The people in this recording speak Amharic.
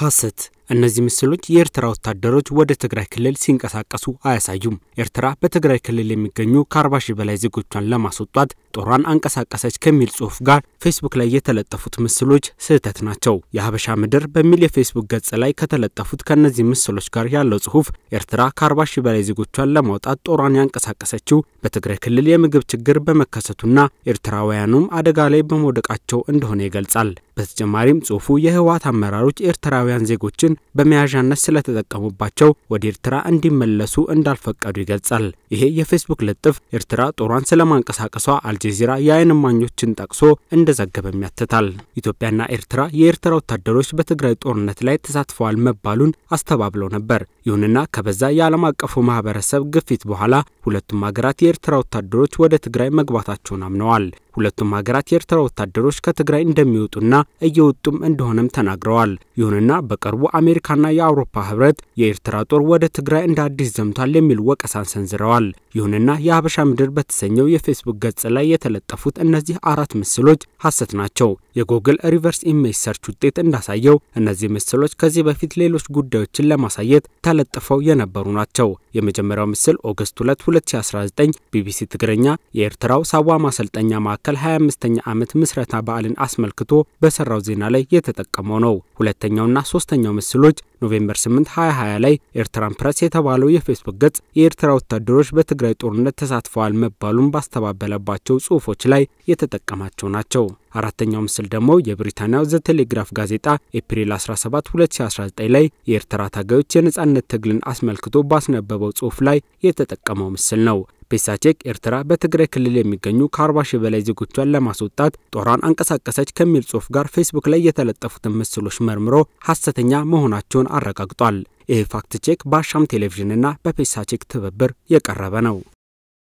haset, እነዚህ ምስሎች የኤርትራ ወታደሮች ወደ ትግራይ ክልል ሲንቀሳቀሱ አያሳዩም። ኤርትራ በትግራይ ክልል የሚገኙ ከ ሺህ በላይ ዜጎቿን ለማስወጣት ጦሯን አንቀሳቀሰች ከሚል ጽሑፍ ጋር ፌስቡክ ላይ የተለጠፉት ምስሎች ስህተት ናቸው። የሀበሻ ምድር በሚል የፌስቡክ ገጽ ላይ ከተለጠፉት ከእነዚህ ምስሎች ጋር ያለው ጽሑፍ ኤርትራ ከ ሺህ በላይ ዜጎቿን ለማውጣት ጦሯን ያንቀሳቀሰችው በትግራይ ክልል የምግብ ችግር በመከሰቱና ኤርትራውያኑም አደጋ ላይ በመውደቃቸው እንደሆነ ይገልጻል። በተጨማሪም ጽሑፉ የህወሓት አመራሮች ኤርትራውያን ዜጎችን በመያዣነት ስለተጠቀሙባቸው ወደ ኤርትራ እንዲመለሱ እንዳልፈቀዱ ይገልጻል። ይሄ የፌስቡክ ልጥፍ ኤርትራ ጦሯን ስለማንቀሳቀሷ አልጀዚራ የአይን እማኞችን ጠቅሶ እንደዘገበም ያትታል። ኢትዮጵያና ኤርትራ የኤርትራ ወታደሮች በትግራይ ጦርነት ላይ ተሳትፈዋል መባሉን አስተባብለው ነበር። ይሁንና ከበዛ የዓለም አቀፉ ማህበረሰብ ግፊት በኋላ ሁለቱም ሀገራት የኤርትራ ወታደሮች ወደ ትግራይ መግባታቸውን አምነዋል። ሁለቱም ሀገራት የኤርትራ ወታደሮች ከትግራይ እንደሚወጡና እየወጡም እንደሆነም ተናግረዋል። ይሁንና በቅርቡ የአሜሪካና የአውሮፓ ህብረት የኤርትራ ጦር ወደ ትግራይ እንደ አዲስ ዘምቷል የሚል ወቀሳን ሰንዝረዋል። ይሁንና የሀበሻ ምድር በተሰኘው የፌስቡክ ገጽ ላይ የተለጠፉት እነዚህ አራት ምስሎች ሐሰት ናቸው። የጉግል ሪቨርስ ኢሜጅ ሰርች ውጤት እንዳሳየው እነዚህ ምስሎች ከዚህ በፊት ሌሎች ጉዳዮችን ለማሳየት ተለጥፈው የነበሩ ናቸው። የመጀመሪያው ምስል ኦገስት 2 2019 ቢቢሲ ትግረኛ የኤርትራው ሳዋ ማሰልጠኛ ማዕከል 25ኛ ዓመት ምስረታ በዓልን አስመልክቶ በሰራው ዜና ላይ የተጠቀመው ነው። ሁለተኛውና ሶስተኛው ምስሉ ምስሎች ኖቬምበር 8 2020 ላይ ኤርትራን ፕረስ የተባለው የፌስቡክ ገጽ የኤርትራ ወታደሮች በትግራይ ጦርነት ተሳትፈዋል መባሉን ባስተባበለባቸው ጽሁፎች ላይ የተጠቀማቸው ናቸው። አራተኛው ምስል ደግሞ የብሪታንያው ዘ ቴሌግራፍ ጋዜጣ ኤፕሪል 17 2019 ላይ የኤርትራ ታጋዮች የነጻነት ትግልን አስመልክቶ ባስነበበው ጽሑፍ ላይ የተጠቀመው ምስል ነው። ቤሳቼክ ኤርትራ በትግራይ ክልል የሚገኙ ከ40 ሺህ በላይ ዜጎቿን ለማስወጣት ጦሯን አንቀሳቀሰች ከሚል ጽሑፍ ጋር ፌስቡክ ላይ የተለጠፉትን ምስሎች መርምሮ ሐሰተኛ መሆናቸውን አረጋግጧል። ይህ ፋክት ቼክ በአሻም ቴሌቪዥንና በፔሳቼክ ትብብር የቀረበ ነው።